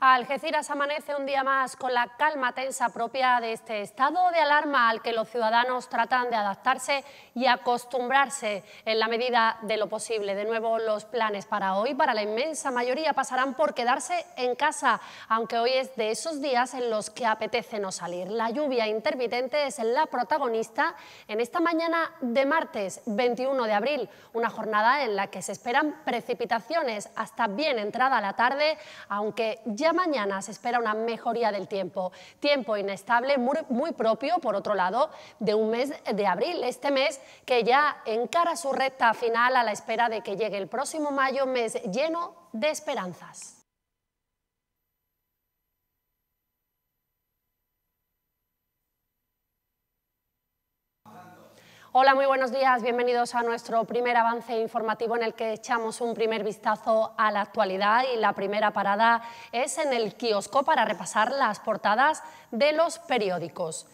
Algeciras amanece un día más con la calma tensa propia de este estado de alarma al que los ciudadanos tratan de adaptarse y acostumbrarse en la medida de lo posible. De nuevo, los planes para hoy, para la inmensa mayoría, pasarán por quedarse en casa, aunque hoy es de esos días en los que apetece no salir. La lluvia intermitente es la protagonista en esta mañana de martes 21 de abril, una jornada en la que se esperan precipitaciones hasta bien entrada la tarde, aunque ya ya mañana se espera una mejoría del tiempo. Tiempo inestable muy propio, por otro lado, de un mes de abril, este mes que ya encara su recta final a la espera de que llegue el próximo mayo, mes lleno de esperanzas. Hola, muy buenos días. Bienvenidos a nuestro primer avance informativo en el que echamos un primer vistazo a la actualidad y la primera parada es en el kiosco para repasar las portadas de los periódicos.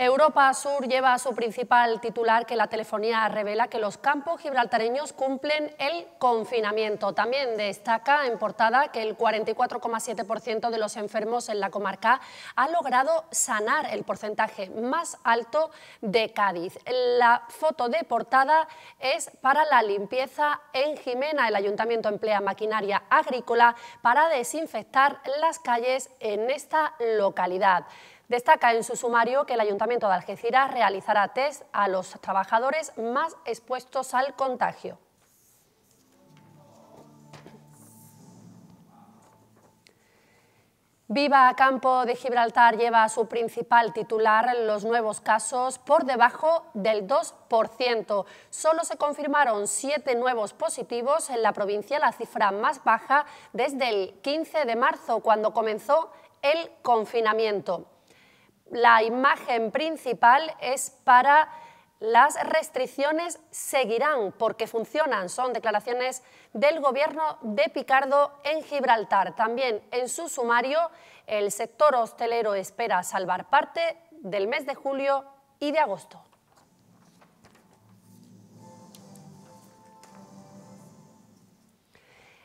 Europa Sur lleva a su principal titular que la telefonía revela que los campos gibraltareños cumplen el confinamiento. También destaca en portada que el 44,7% de los enfermos en la comarca ha logrado sanar el porcentaje más alto de Cádiz. La foto de portada es para la limpieza en Jimena. El ayuntamiento emplea maquinaria agrícola para desinfectar las calles en esta localidad. Destaca en su sumario que el Ayuntamiento de Algeciras realizará test a los trabajadores más expuestos al contagio. Viva Campo de Gibraltar lleva a su principal titular los nuevos casos por debajo del 2%. Solo se confirmaron siete nuevos positivos en la provincia, la cifra más baja desde el 15 de marzo, cuando comenzó el confinamiento la imagen principal es para las restricciones seguirán porque funcionan, son declaraciones del gobierno de Picardo en Gibraltar. También en su sumario, el sector hostelero espera salvar parte del mes de julio y de agosto.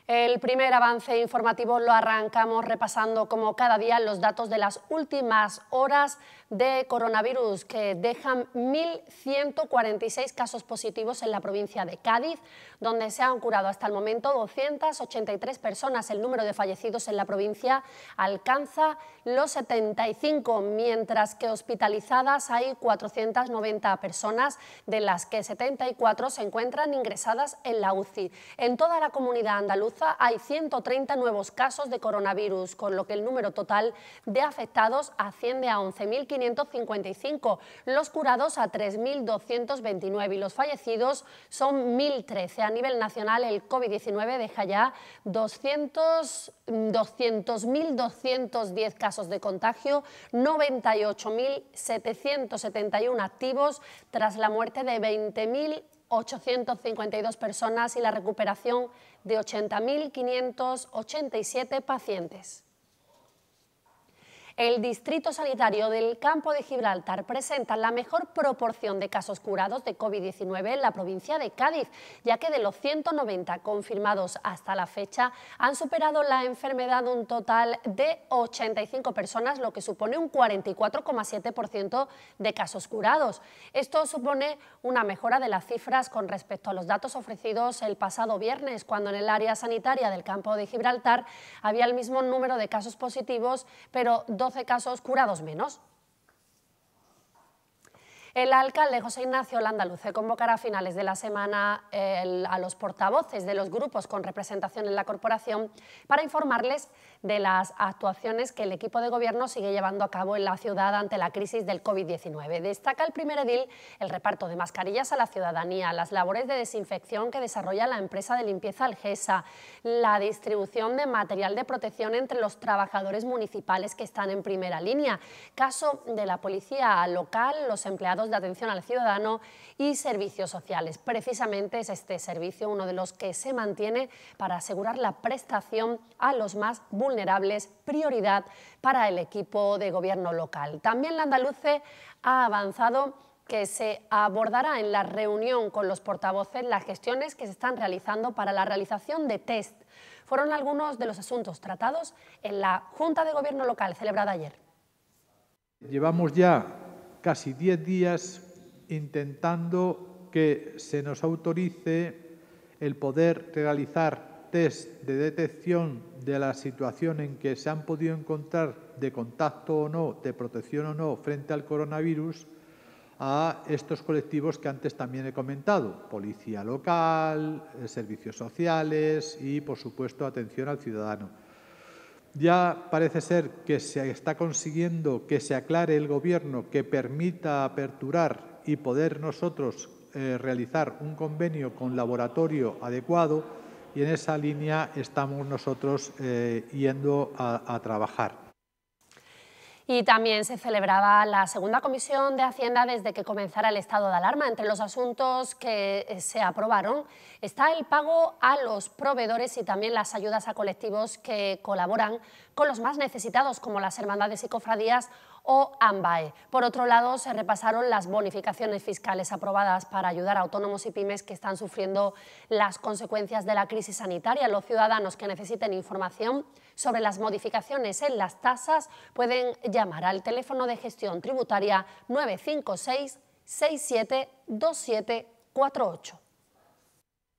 El primer avance informativo lo arrancamos repasando como cada día los datos de las últimas horas de coronavirus que dejan 1.146 casos positivos en la provincia de Cádiz, donde se han curado hasta el momento 283 personas. El número de fallecidos en la provincia alcanza los 75, mientras que hospitalizadas hay 490 personas, de las que 74 se encuentran ingresadas en la UCI. En toda la comunidad andaluza hay 130 nuevos casos de coronavirus, con lo que el número total de afectados asciende a 11.555, los curados a 3.229 y los fallecidos son 1.013. A nivel nacional, el COVID-19 deja ya 200.210 casos de contagio, 98.771 activos tras la muerte de 20.000 852 personas y la recuperación de 80.587 pacientes. El Distrito Sanitario del Campo de Gibraltar presenta la mejor proporción de casos curados de COVID-19 en la provincia de Cádiz, ya que de los 190 confirmados hasta la fecha han superado la enfermedad un total de 85 personas, lo que supone un 44,7% de casos curados. Esto supone una mejora de las cifras con respecto a los datos ofrecidos el pasado viernes, cuando en el área sanitaria del Campo de Gibraltar había el mismo número de casos positivos, pero 12 casos curados menos. El alcalde José Ignacio Landaluce convocará a finales de la semana a los portavoces de los grupos con representación en la corporación para informarles de las actuaciones que el equipo de gobierno sigue llevando a cabo en la ciudad ante la crisis del COVID-19. Destaca el primer edil el reparto de mascarillas a la ciudadanía, las labores de desinfección que desarrolla la empresa de limpieza Algesa, la distribución de material de protección entre los trabajadores municipales que están en primera línea, caso de la policía local, los empleados de atención al ciudadano y servicios sociales. Precisamente es este servicio uno de los que se mantiene para asegurar la prestación a los más vulnerables, prioridad para el equipo de gobierno local. También la Andaluce ha avanzado que se abordará en la reunión con los portavoces las gestiones que se están realizando para la realización de test. Fueron algunos de los asuntos tratados en la Junta de Gobierno Local celebrada ayer. Llevamos ya casi 10 días intentando que se nos autorice el poder realizar test de detección de la situación en que se han podido encontrar de contacto o no, de protección o no frente al coronavirus a estos colectivos que antes también he comentado, policía local, eh, servicios sociales y, por supuesto, atención al ciudadano. Ya parece ser que se está consiguiendo que se aclare el Gobierno, que permita aperturar y poder nosotros eh, realizar un convenio con laboratorio adecuado y en esa línea estamos nosotros eh, yendo a trabajar. Y también se celebraba la segunda comisión de Hacienda desde que comenzara el estado de alarma. Entre los asuntos que eh, se aprobaron está el pago a los proveedores y también las ayudas a colectivos que colaboran con los más necesitados, como las hermandades y cofradías o AMBAE. Por otro lado, se repasaron las bonificaciones fiscales aprobadas para ayudar a autónomos y pymes que están sufriendo las consecuencias de la crisis sanitaria. Los ciudadanos que necesiten información sobre las modificaciones en las tasas pueden llamar al teléfono de gestión tributaria 956 672748.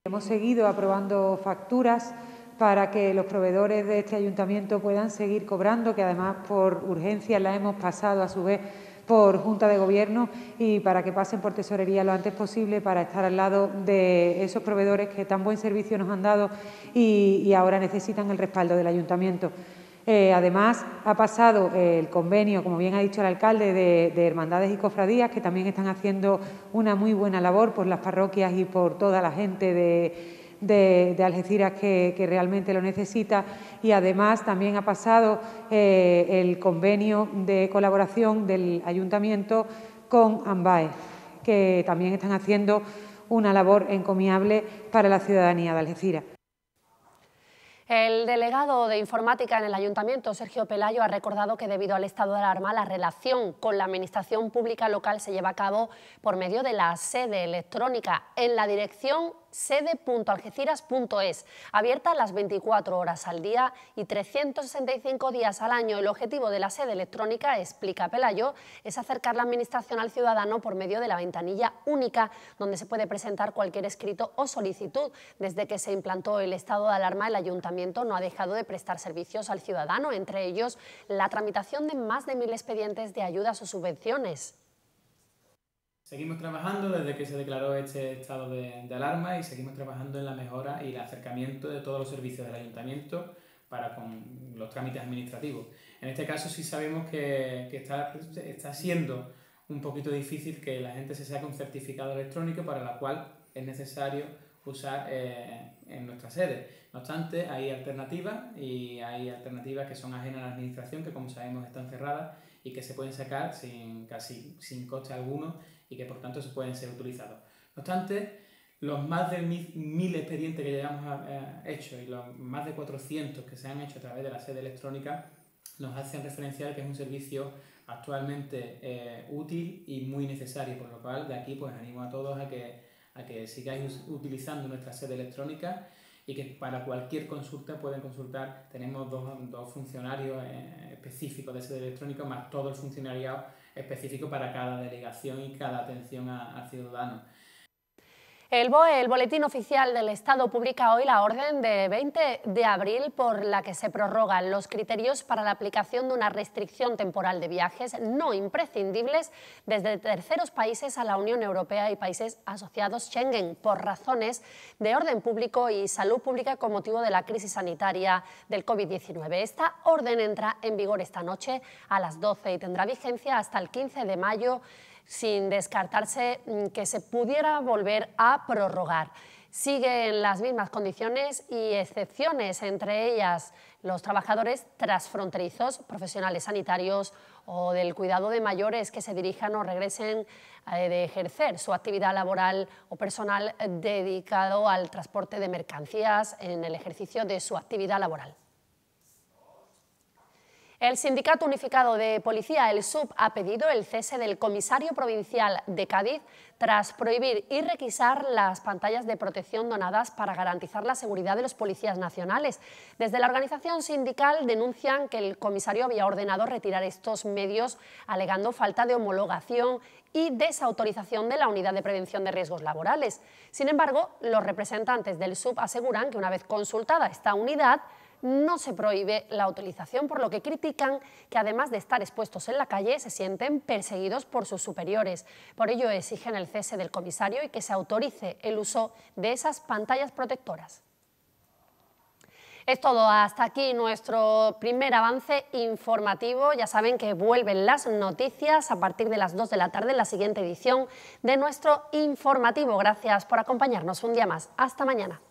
Hemos seguido aprobando facturas para que los proveedores de este ayuntamiento puedan seguir cobrando, que además por urgencia la hemos pasado a su vez por Junta de Gobierno y para que pasen por tesorería lo antes posible para estar al lado de esos proveedores que tan buen servicio nos han dado y, ahora necesitan el respaldo del ayuntamiento. Eh, además, ha pasado el convenio, como bien ha dicho el alcalde, de, hermandades y cofradías, que también están haciendo una muy buena labor por las parroquias y por toda la gente de, de, Algeciras que, realmente lo necesita y además también ha pasado eh, el convenio de colaboración del ayuntamiento con AMBAE, que también están haciendo una labor encomiable para la ciudadanía de Algeciras. El delegado de informática en el ayuntamiento, Sergio Pelayo, ha recordado que debido al estado de alarma la relación con la administración pública local se lleva a cabo por medio de la sede electrónica en la dirección sede.algeciras.es, abierta las 24 horas al día y 365 días al año. El objetivo de la sede electrónica, explica Pelayo, es acercar la Administración al ciudadano por medio de la ventanilla única, donde se puede presentar cualquier escrito o solicitud. Desde que se implantó el estado de alarma, el Ayuntamiento no ha dejado de prestar servicios al ciudadano, entre ellos la tramitación de más de mil expedientes de ayudas o subvenciones. Seguimos trabajando desde que se declaró este estado de, alarma y seguimos trabajando en la mejora y el acercamiento de todos los servicios del ayuntamiento para con los trámites administrativos. En este caso sí sabemos que, está, siendo un poquito difícil que la gente se saque un certificado electrónico para la cual es necesario usar eh, en nuestra sede. No obstante, hay alternativas y hay alternativas que son ajenas a la administración, que como sabemos están cerradas y que se pueden sacar sin, casi sin coste alguno y que por tanto se pueden ser utilizados. No obstante, los más de mil, expedientes que ya hemos eh, hecho y los más de 400 que se han hecho a través de la sede electrónica nos hacen referenciar que es un servicio actualmente eh, útil y muy necesario, por lo cual de aquí pues animo a todos a que, a que sigáis utilizando nuestra sede electrónica y que para cualquier consulta pueden consultar, tenemos dos, funcionarios eh, específicos de sede electrónico, más todo el funcionariado específico para cada delegación y cada atención al ciudadano. El, Boletín Oficial del Estado, publica hoy la orden de 20 de abril por la que se prorrogan los criterios para la aplicación de una restricción temporal de viajes no imprescindibles desde terceros países a la Unión Europea y países asociados Schengen por razones de orden público y salud pública con motivo de la crisis sanitaria del COVID-19. Esta orden entra en vigor esta noche a las 12 y tendrá vigencia hasta el 15 de mayo sin descartarse mm, que se pudiera volver a prorrogar. Siguen las mismas condiciones y excepciones, entre ellas los trabajadores transfronterizos, profesionales sanitarios o del cuidado de mayores que se dirijan o regresen eh, de ejercer su actividad laboral o personal dedicado al transporte de mercancías en el ejercicio de su actividad laboral. El Sindicato Unificado de Policía, el SUB, ha pedido el cese del comisario provincial de Cádiz tras prohibir y requisar las pantallas de protección donadas para garantizar la seguridad de los policías nacionales. Desde la organización sindical denuncian que el comisario había ordenado retirar estos medios alegando falta de homologación y desautorización de la Unidad de Prevención de Riesgos Laborales. Sin embargo, los representantes del SUB aseguran que una vez consultada esta unidad, no se prohíbe la utilización, por lo que critican que además de estar expuestos en la calle, se sienten perseguidos por sus superiores. Por ello exigen el cese del comisario y que se autorice el uso de esas pantallas protectoras. Es todo, hasta aquí nuestro primer avance informativo. Ya saben que vuelven las noticias a partir de las 2 de la tarde en la siguiente edición de nuestro informativo. Gracias por acompañarnos un día más. Hasta mañana.